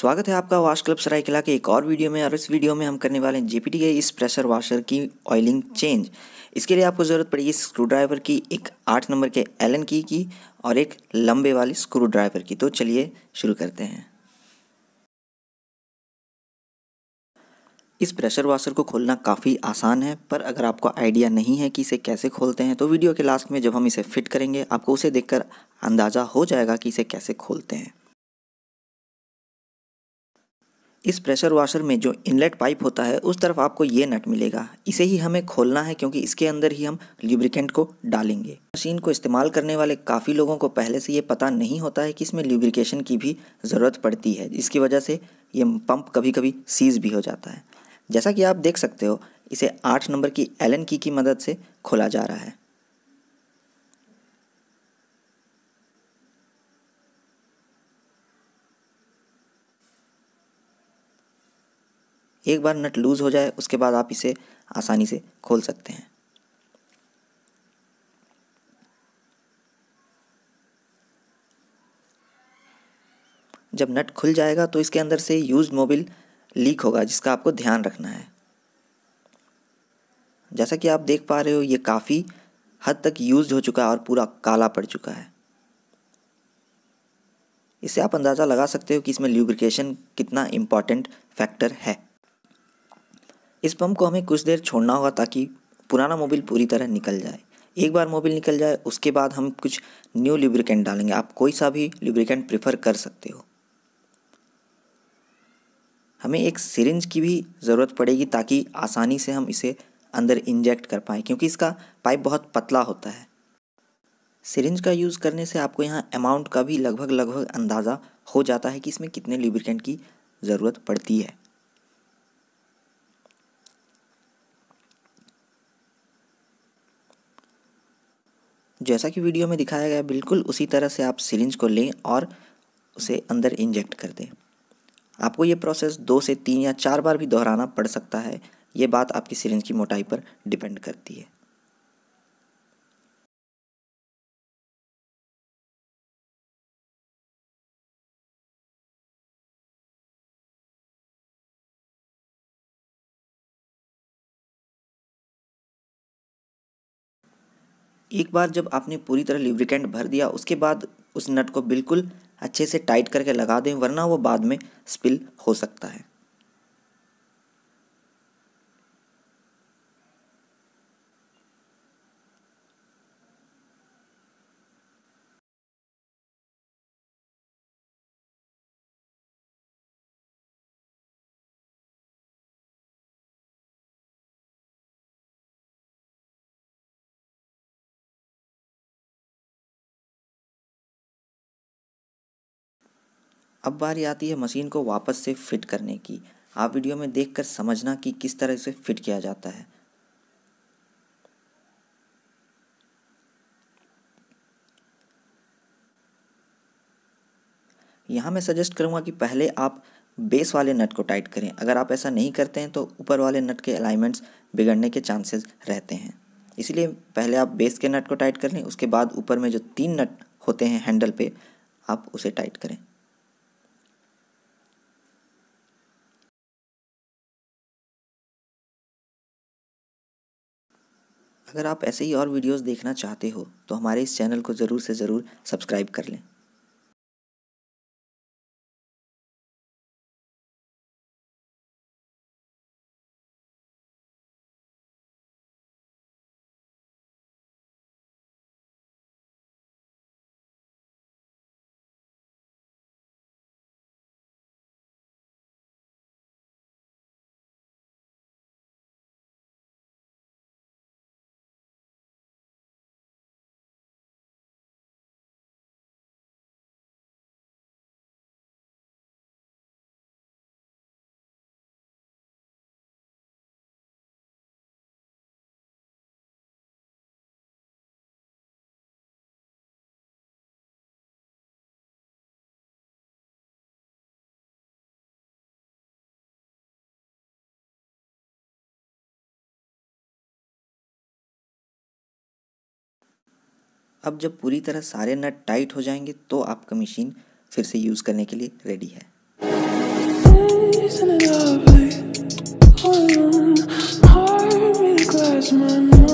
स्वागत है आपका वाश क्लब सरायकला के एक और वीडियो में और इस वीडियो में हम करने वाले हैं जेपीटी के इस प्रेशर वाशर की ऑयलिंग चेंज इसके लिए आपको ज़रूरत पड़ेगी स्क्रू ड्राइवर की एक आठ नंबर के एलन की की और एक लंबे वाली स्क्रू ड्राइवर की तो चलिए शुरू करते हैं इस प्रेशर वाशर को खोलना काफ़ी आसान है पर अगर आपको आइडिया नहीं है कि इसे कैसे खोलते हैं तो वीडियो के लास्ट में जब हम इसे फिट करेंगे आपको उसे देखकर अंदाज़ा हो जाएगा कि इसे कैसे खोलते हैं इस प्रेशर वाशर में जो इनलेट पाइप होता है उस तरफ आपको ये नट मिलेगा इसे ही हमें खोलना है क्योंकि इसके अंदर ही हम ल्यूब्रिकेंट को डालेंगे मशीन को इस्तेमाल करने वाले काफ़ी लोगों को पहले से ये पता नहीं होता है कि इसमें ल्यूब्रिकेशन की भी ज़रूरत पड़ती है इसकी वजह से ये पंप कभी कभी सीज भी हो जाता है जैसा कि आप देख सकते हो इसे आठ नंबर की एलन की की मदद से खोला जा रहा है एक बार नट लूज़ हो जाए उसके बाद आप इसे आसानी से खोल सकते हैं जब नट खुल जाएगा तो इसके अंदर से यूज्ड मोबिल लीक होगा जिसका आपको ध्यान रखना है जैसा कि आप देख पा रहे हो ये काफ़ी हद तक यूज हो चुका है और पूरा काला पड़ चुका है इससे आप अंदाज़ा लगा सकते हो कि इसमें ल्यूब्रिकेशन कितना इम्पॉर्टेंट फैक्टर है इस पम्प को हमें कुछ देर छोड़ना होगा ताकि पुराना मोबिल पूरी तरह निकल जाए एक बार मोबिल निकल जाए उसके बाद हम कुछ न्यू लिब्रिकेंट डालेंगे आप कोई सा भी लिब्रिकेंट प्रेफर कर सकते हो हमें एक सिरिंज की भी ज़रूरत पड़ेगी ताकि आसानी से हम इसे अंदर इंजेक्ट कर पाएँ क्योंकि इसका पाइप बहुत पतला होता है सिरिंज का यूज़ करने से आपको यहाँ अमाउंट का भी लगभग लगभग अंदाज़ा हो जाता है कि इसमें कितने लिब्रिकेंट की ज़रूरत पड़ती है जैसा कि वीडियो में दिखाया गया बिल्कुल उसी तरह से आप सिरिंज को लें और उसे अंदर इंजेक्ट कर दें आपको ये प्रोसेस दो से तीन या चार बार भी दोहराना पड़ सकता है ये बात आपकी सिरिंज की मोटाई पर डिपेंड करती है एक बार जब आपने पूरी तरह लिब्रिकेंट भर दिया उसके बाद उस नट को बिल्कुल अच्छे से टाइट करके लगा दें वरना वो बाद में स्पिल हो सकता है अब बारी आती है मशीन को वापस से फिट करने की आप वीडियो में देखकर समझना कि किस तरह से फिट किया जाता है यहाँ मैं सजेस्ट करूँगा कि पहले आप बेस वाले नट को टाइट करें अगर आप ऐसा नहीं करते हैं तो ऊपर वाले नट के अलाइनमेंट्स बिगड़ने के चांसेस रहते हैं इसलिए पहले आप बेस के नट को टाइट कर लें उसके बाद ऊपर में जो तीन नट होते हैं हैंडल पे आप उसे टाइट करें अगर आप ऐसे ही और वीडियोस देखना चाहते हो तो हमारे इस चैनल को ज़रूर से ज़रूर सब्सक्राइब कर लें अब जब पूरी तरह सारे नट टाइट हो जाएंगे तो आपका मशीन फिर से यूज़ करने के लिए रेडी है Isn't it lovely? really my mind.